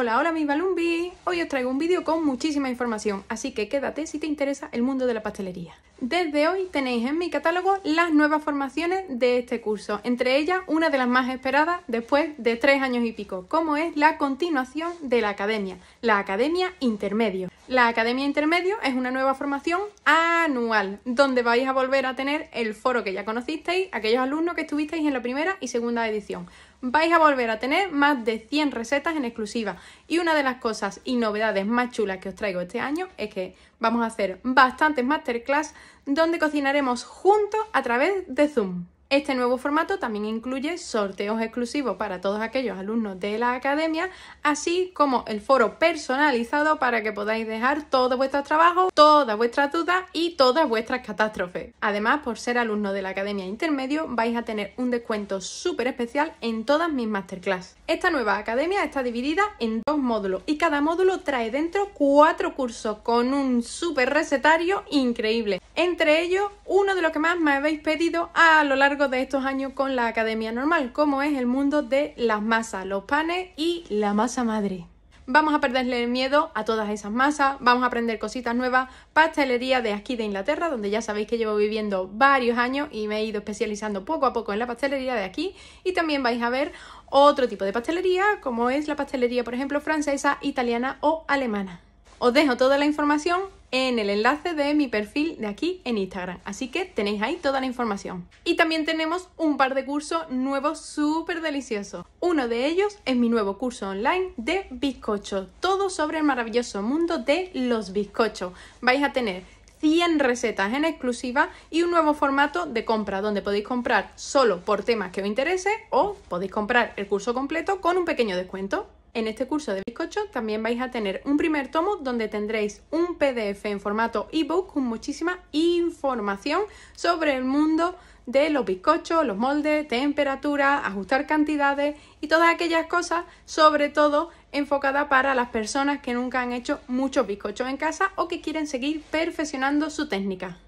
Hola, hola mis balumbi. Hoy os traigo un vídeo con muchísima información, así que quédate si te interesa el mundo de la pastelería. Desde hoy tenéis en mi catálogo las nuevas formaciones de este curso, entre ellas una de las más esperadas después de tres años y pico, como es la continuación de la academia, la Academia Intermedio. La Academia Intermedio es una nueva formación anual donde vais a volver a tener el foro que ya conocisteis, aquellos alumnos que estuvisteis en la primera y segunda edición. Vais a volver a tener más de 100 recetas en exclusiva y una de las cosas y novedades más chulas que os traigo este año es que vamos a hacer bastantes masterclass donde cocinaremos juntos a través de Zoom. Este nuevo formato también incluye sorteos exclusivos para todos aquellos alumnos de la academia, así como el foro personalizado para que podáis dejar todos vuestros trabajos, todas vuestras dudas y todas vuestras catástrofes. Además, por ser alumno de la academia intermedio, vais a tener un descuento súper especial en todas mis masterclass. Esta nueva academia está dividida en dos módulos y cada módulo trae dentro cuatro cursos con un súper recetario increíble entre ellos, uno de los que más me habéis pedido a lo largo de estos años con la Academia Normal, como es el mundo de las masas, los panes y la masa madre. Vamos a perderle el miedo a todas esas masas, vamos a aprender cositas nuevas, pastelería de aquí de Inglaterra, donde ya sabéis que llevo viviendo varios años y me he ido especializando poco a poco en la pastelería de aquí y también vais a ver otro tipo de pastelería, como es la pastelería, por ejemplo, francesa, italiana o alemana. Os dejo toda la información en el enlace de mi perfil de aquí en Instagram. Así que tenéis ahí toda la información. Y también tenemos un par de cursos nuevos súper deliciosos. Uno de ellos es mi nuevo curso online de bizcochos. Todo sobre el maravilloso mundo de los bizcochos. Vais a tener 100 recetas en exclusiva y un nuevo formato de compra donde podéis comprar solo por temas que os interese o podéis comprar el curso completo con un pequeño descuento. En este curso de bizcocho también vais a tener un primer tomo donde tendréis un PDF en formato ebook con muchísima información sobre el mundo de los bizcochos, los moldes, temperatura, ajustar cantidades y todas aquellas cosas, sobre todo enfocada para las personas que nunca han hecho muchos bizcochos en casa o que quieren seguir perfeccionando su técnica.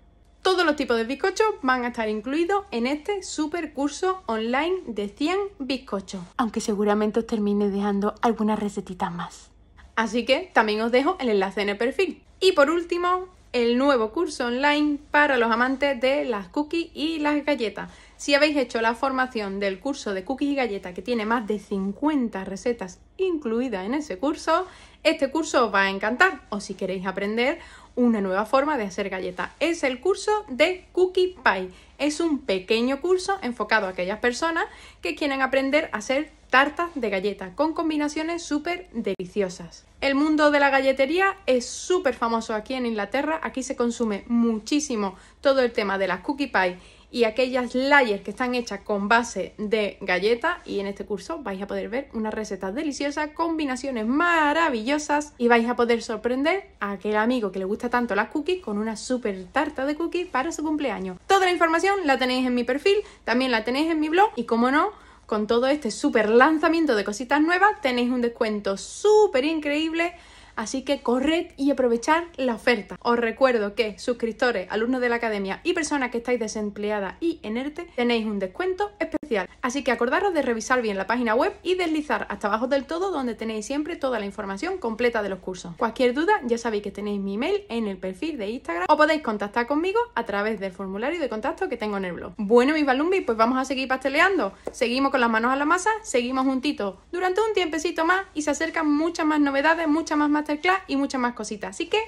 Todos los tipos de bizcochos van a estar incluidos en este super curso online de 100 bizcochos, aunque seguramente os termine dejando algunas recetitas más. Así que también os dejo el enlace en el perfil. Y por último, el nuevo curso online para los amantes de las cookies y las galletas. Si habéis hecho la formación del curso de cookies y galletas que tiene más de 50 recetas incluidas en ese curso, este curso os va a encantar o si queréis aprender una nueva forma de hacer galletas. Es el curso de Cookie Pie. Es un pequeño curso enfocado a aquellas personas que quieren aprender a hacer tartas de galleta con combinaciones súper deliciosas. El mundo de la galletería es súper famoso aquí en Inglaterra. Aquí se consume muchísimo todo el tema de las cookie pie y aquellas layers que están hechas con base de galleta y en este curso vais a poder ver unas recetas deliciosas, combinaciones maravillosas y vais a poder sorprender a aquel amigo que le gusta tanto las cookies con una super tarta de cookies para su cumpleaños. Toda la información la tenéis en mi perfil, también la tenéis en mi blog y como no, con todo este super lanzamiento de cositas nuevas tenéis un descuento súper increíble así que corred y aprovechad la oferta. Os recuerdo que suscriptores, alumnos de la academia y personas que estáis desempleadas y en ERTE tenéis un descuento especial. Así que acordaros de revisar bien la página web y deslizar hasta abajo del todo donde tenéis siempre toda la información completa de los cursos. Cualquier duda ya sabéis que tenéis mi email en el perfil de Instagram o podéis contactar conmigo a través del formulario de contacto que tengo en el blog. Bueno mis balumbi, pues vamos a seguir pasteleando. Seguimos con las manos a la masa, seguimos juntitos durante un tiempecito más y se acercan muchas más novedades, muchas más masterclass y muchas más cositas. Así que,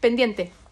pendiente.